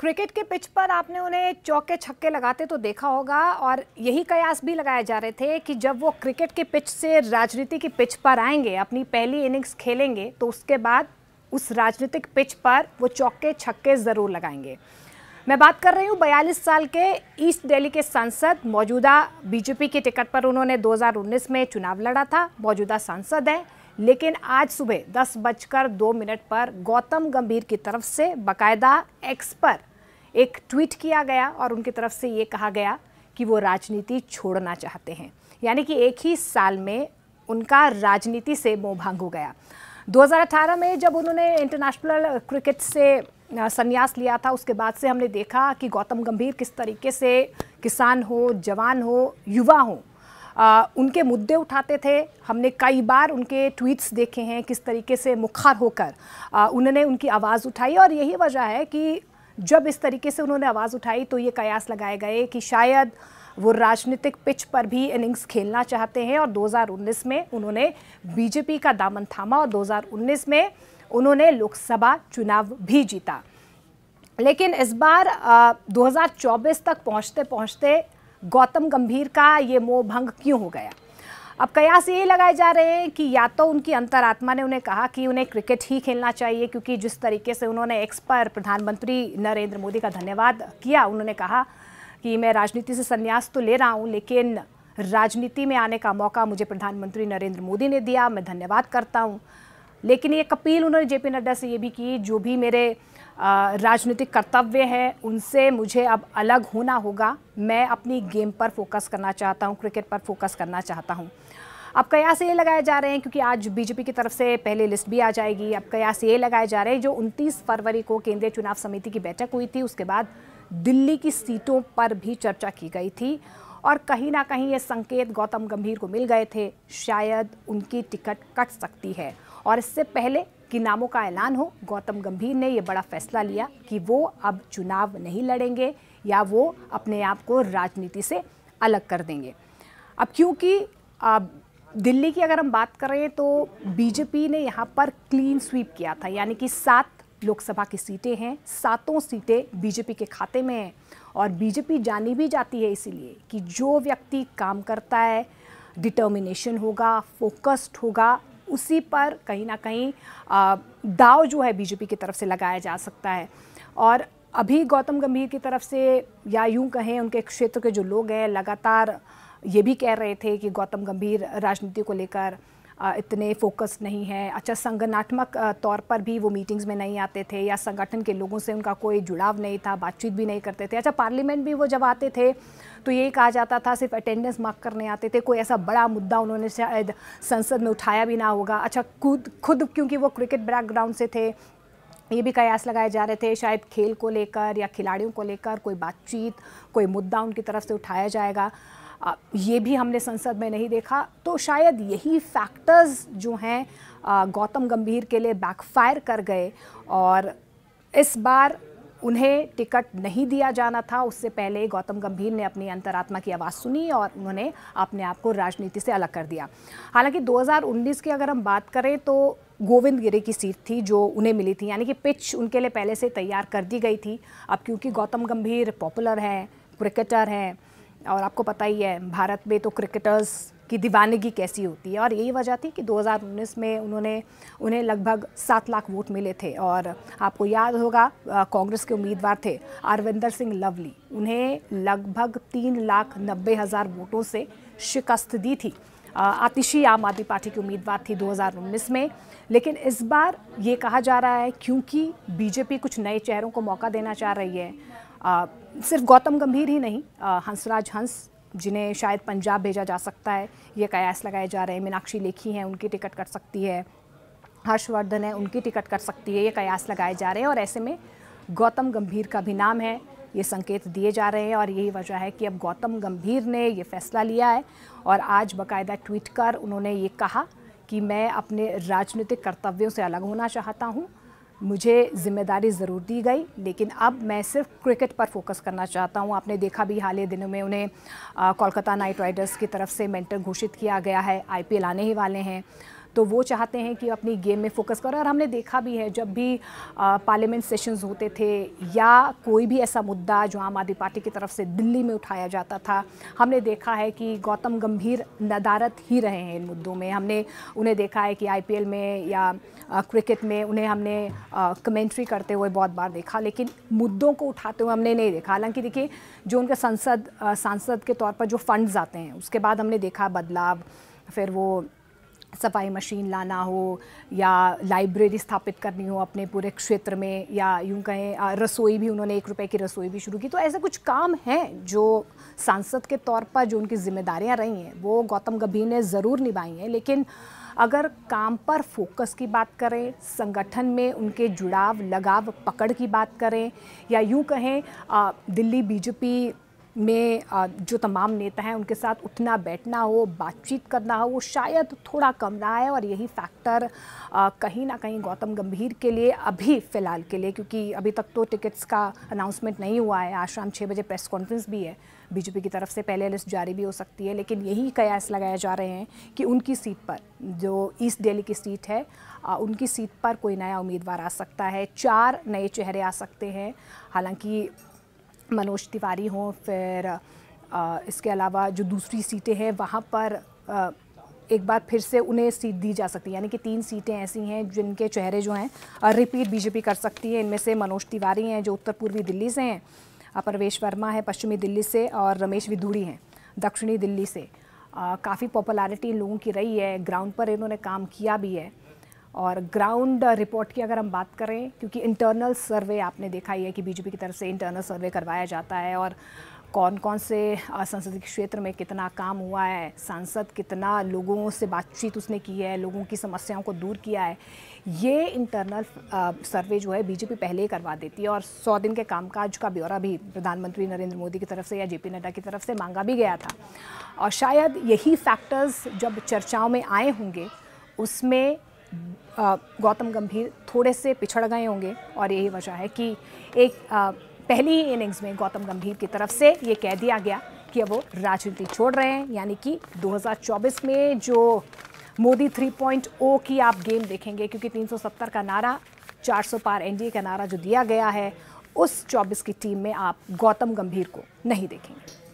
cricket के pitch पर आपने उन्हें चौके छक्के लगाते तो देखा होगा और यही कयास भी लगाए जा रहे थे कि जब वो क्रिकेट के पिच से राजनीति की पिच पर आएंगे अपनी पहली इनिंग्स खेलेंगे तो उसके बाद उस राजनीतिक पिच पर वो चौके छक्के ज़रूर लगाएंगे मैं बात कर रही हूँ बयालीस साल के ईस्ट दिल्ली के सांसद मौजूदा बीजेपी के टिकट पर उन्होंने 2019 में चुनाव लड़ा था मौजूदा सांसद हैं लेकिन आज सुबह दस बजकर दो मिनट पर गौतम गंभीर की तरफ से बकायदा एक्स पर एक ट्वीट किया गया और उनकी तरफ से ये कहा गया कि वो राजनीति छोड़ना चाहते हैं यानी कि एक ही साल में उनका राजनीति से मोह भांग हो गया 2018 में जब उन्होंने इंटरनेशनल क्रिकेट से संन्यास लिया था उसके बाद से हमने देखा कि गौतम गंभीर किस तरीके से किसान हो जवान हो युवा हो आ, उनके मुद्दे उठाते थे हमने कई बार उनके ट्वीट्स देखे हैं किस तरीके से मुखार होकर उन्होंने उनकी आवाज़ उठाई और यही वजह है कि जब इस तरीके से उन्होंने आवाज़ उठाई तो ये कयास लगाए गए कि शायद वो राजनीतिक पिच पर भी इनिंग्स खेलना चाहते हैं और 2019 में उन्होंने बीजेपी का दामन थामा और 2019 में उन्होंने लोकसभा चुनाव भी जीता लेकिन इस बार आ, 2024 तक पहुंचते पहुंचते गौतम गंभीर का ये मोह भंग क्यों हो गया अब कयास ये लगाए जा रहे हैं कि या तो उनकी अंतरात्मा ने उन्हें कहा कि उन्हें क्रिकेट ही खेलना चाहिए क्योंकि जिस तरीके से उन्होंने एक्स पर प्रधानमंत्री नरेंद्र मोदी का धन्यवाद किया उन्होंने कहा कि मैं राजनीति से संन्यास तो ले रहा हूँ लेकिन राजनीति में आने का मौका मुझे प्रधानमंत्री नरेंद्र मोदी ने दिया मैं धन्यवाद करता हूँ लेकिन एक अपील उन्होंने जेपी नड्डा से ये भी की जो भी मेरे राजनीतिक कर्तव्य हैं उनसे मुझे अब अलग होना होगा मैं अपनी गेम पर फोकस करना चाहता हूँ क्रिकेट पर फोकस करना चाहता हूँ अब कयास ये लगाए जा रहे हैं क्योंकि आज बीजेपी की तरफ से पहले लिस्ट भी आ जाएगी अब कयास ये लगाए जा रहे हैं जो 29 फरवरी को केंद्रीय चुनाव समिति की बैठक हुई थी उसके बाद दिल्ली की सीटों पर भी चर्चा की गई थी और कहीं ना कहीं ये संकेत गौतम गंभीर को मिल गए थे शायद उनकी टिकट कट सकती है और इससे पहले कि नामों का ऐलान हो गौतम गंभीर ने ये बड़ा फैसला लिया कि वो अब चुनाव नहीं लड़ेंगे या वो अपने आप को राजनीति से अलग कर देंगे अब क्योंकि दिल्ली की अगर हम बात करें तो बीजेपी ने यहाँ पर क्लीन स्वीप किया था यानी कि सात लोकसभा की सीटें हैं सातों सीटें बीजेपी के खाते में हैं और बीजेपी जानी भी जाती है इसीलिए कि जो व्यक्ति काम करता है डिटर्मिनेशन होगा फोकस्ड होगा उसी पर कहीं ना कहीं दाव जो है बीजेपी की तरफ से लगाया जा सकता है और अभी गौतम गंभीर की तरफ से या यूं कहें उनके क्षेत्र के जो लोग हैं लगातार ये भी कह रहे थे कि गौतम गंभीर राजनीति को लेकर इतने फोकस नहीं है अच्छा संगठनात्मक तौर पर भी वो मीटिंग्स में नहीं आते थे या संगठन के लोगों से उनका कोई जुड़ाव नहीं था बातचीत भी नहीं करते थे अच्छा पार्लियामेंट भी वो जब आते थे तो यही कहा जाता था सिर्फ अटेंडेंस मार्क करने आते थे कोई ऐसा बड़ा मुद्दा उन्होंने शायद संसद में उठाया भी ना होगा अच्छा खुद खुद क्योंकि वो क्रिकेट बैकग्राउंड से थे ये भी कयास लगाए जा रहे थे शायद खेल को लेकर या खिलाड़ियों को लेकर कोई बातचीत कोई मुद्दा उनकी तरफ से उठाया जाएगा ये भी हमने संसद में नहीं देखा तो शायद यही फैक्टर्स जो हैं गौतम गंभीर के लिए बैकफायर कर गए और इस बार उन्हें टिकट नहीं दिया जाना था उससे पहले गौतम गंभीर ने अपनी अंतरात्मा की आवाज़ सुनी और उन्होंने अपने आप को राजनीति से अलग कर दिया हालांकि 2019 की अगर हम बात करें तो गोविंद गिरी की सीट थी जो उन्हें मिली थी यानी कि पिच उनके लिए पहले से तैयार कर दी गई थी अब क्योंकि गौतम गंभीर पॉपुलर हैं क्रिकेटर हैं और आपको पता ही है भारत में तो क्रिकेटर्स कि दीवानगी कैसी होती है और यही वजह थी कि 2019 में उन्होंने उन्हें लगभग सात लाख वोट मिले थे और आपको याद होगा कांग्रेस के उम्मीदवार थे अरविंदर सिंह लवली उन्हें लगभग तीन लाख नब्बे हज़ार वोटों से शिकस्त दी थी आतिशी आम आदमी पार्टी की उम्मीदवार थी 2019 में लेकिन इस बार ये कहा जा रहा है क्योंकि बीजेपी कुछ नए चेहरों को मौका देना चाह रही है आ, सिर्फ गौतम गंभीर ही नहीं हंसराज हंस जिन्हें शायद पंजाब भेजा जा सकता है ये कयास लगाए जा रहे हैं मीनाक्षी लेखी हैं उनकी टिकट कट सकती है हर्षवर्धन है उनकी टिकट कट सकती है ये कयास लगाए जा रहे हैं और ऐसे में गौतम गंभीर का भी नाम है ये संकेत दिए जा रहे हैं और यही वजह है कि अब गौतम गंभीर ने ये फैसला लिया है और आज बाकायदा ट्वीट कर उन्होंने ये कहा कि मैं अपने राजनीतिक कर्तव्यों से अलग होना चाहता हूँ मुझे ज़िम्मेदारी ज़रूर दी गई लेकिन अब मैं सिर्फ क्रिकेट पर फोकस करना चाहता हूँ आपने देखा भी हाल ही दिनों में उन्हें कोलकाता नाइट राइडर्स की तरफ से मेंटर घोषित किया गया है आईपीएल आने ही वाले हैं तो वो चाहते हैं कि अपनी गेम में फोकस करें और हमने देखा भी है जब भी पार्लियामेंट सेशंस होते थे या कोई भी ऐसा मुद्दा जो आम आदमी पार्टी की तरफ से दिल्ली में उठाया जाता था हमने देखा है कि गौतम गंभीर नदारत ही रहे हैं इन मुद्दों में हमने उन्हें देखा है कि आई में या क्रिकेट में उन्हें हमने कमेंट्री करते हुए बहुत बार देखा लेकिन मुद्दों को उठाते हुए हमने नहीं देखा हालांकि देखिए जो उनके संसद सांसद के तौर पर जो फंड्स आते हैं उसके बाद हमने देखा बदलाव फिर वो सफाई मशीन लाना हो या लाइब्रेरी स्थापित करनी हो अपने पूरे क्षेत्र में या यूं कहें रसोई भी उन्होंने एक रुपए की रसोई भी शुरू की तो ऐसे कुछ काम हैं जो सांसद के तौर पर जो उनकी जिम्मेदारियां रही हैं वो गौतम गंभीर ने ज़रूर निभाई हैं लेकिन अगर काम पर फोकस की बात करें संगठन में उनके जुड़ाव लगाव पकड़ की बात करें या यूं कहें दिल्ली बीजेपी में जो तमाम नेता हैं उनके साथ उठना बैठना हो बातचीत करना हो वो शायद थोड़ा कम रहा है और यही फैक्टर कहीं ना कहीं गौतम गंभीर के लिए अभी फ़िलहाल के लिए क्योंकि अभी तक तो टिकट्स का अनाउंसमेंट नहीं हुआ है आज शाम छः बजे प्रेस कॉन्फ्रेंस भी है बीजेपी की तरफ से पहले लिस्ट जारी भी हो सकती है लेकिन यही कयास लगाए जा रहे हैं कि उनकी सीट पर जो ईस्ट दिल्ली की सीट है उनकी सीट पर कोई नया उम्मीदवार आ सकता है चार नए चेहरे आ सकते हैं हालांकि मनोज तिवारी हों फिर इसके अलावा जो दूसरी सीटें हैं वहाँ पर एक बार फिर से उन्हें सीट दी जा सकती है यानी कि तीन सीटें ऐसी हैं जिनके चेहरे जो हैं रिपीट बीजेपी कर सकती है इनमें से मनोज तिवारी हैं जो उत्तर पूर्वी दिल्ली से हैं परवेश वर्मा है पश्चिमी दिल्ली से और रमेश विधूड़ी हैं दक्षिणी दिल्ली से काफ़ी पॉपुलैरिटी इन लोगों की रही है ग्राउंड पर इन्होंने काम किया भी है और ग्राउंड रिपोर्ट uh, की अगर हम बात करें क्योंकि इंटरनल सर्वे आपने देखा ही है कि बीजेपी की तरफ से इंटरनल सर्वे करवाया जाता है और कौन कौन से uh, संसदीय क्षेत्र में कितना काम हुआ है सांसद कितना लोगों से बातचीत उसने की है लोगों की समस्याओं को दूर किया है ये इंटरनल सर्वे uh, जो है बीजेपी पहले ही करवा देती है और सौ दिन के कामकाज का ब्यौरा भी प्रधानमंत्री नरेंद्र मोदी की तरफ से या जेपी नड्डा की तरफ से मांगा भी गया था और शायद यही फैक्टर्स जब चर्चाओं में आए होंगे उसमें गौतम गंभीर थोड़े से पिछड़ गए होंगे और यही वजह है कि एक पहली ही इनिंग्स में गौतम गंभीर की तरफ से ये कह दिया गया कि अब वो राजनीति छोड़ रहे हैं यानी कि 2024 में जो मोदी 3.0 की आप गेम देखेंगे क्योंकि 370 का नारा 400 पार एनडीए का नारा जो दिया गया है उस 24 की टीम में आप गौतम गंभीर को नहीं देखेंगे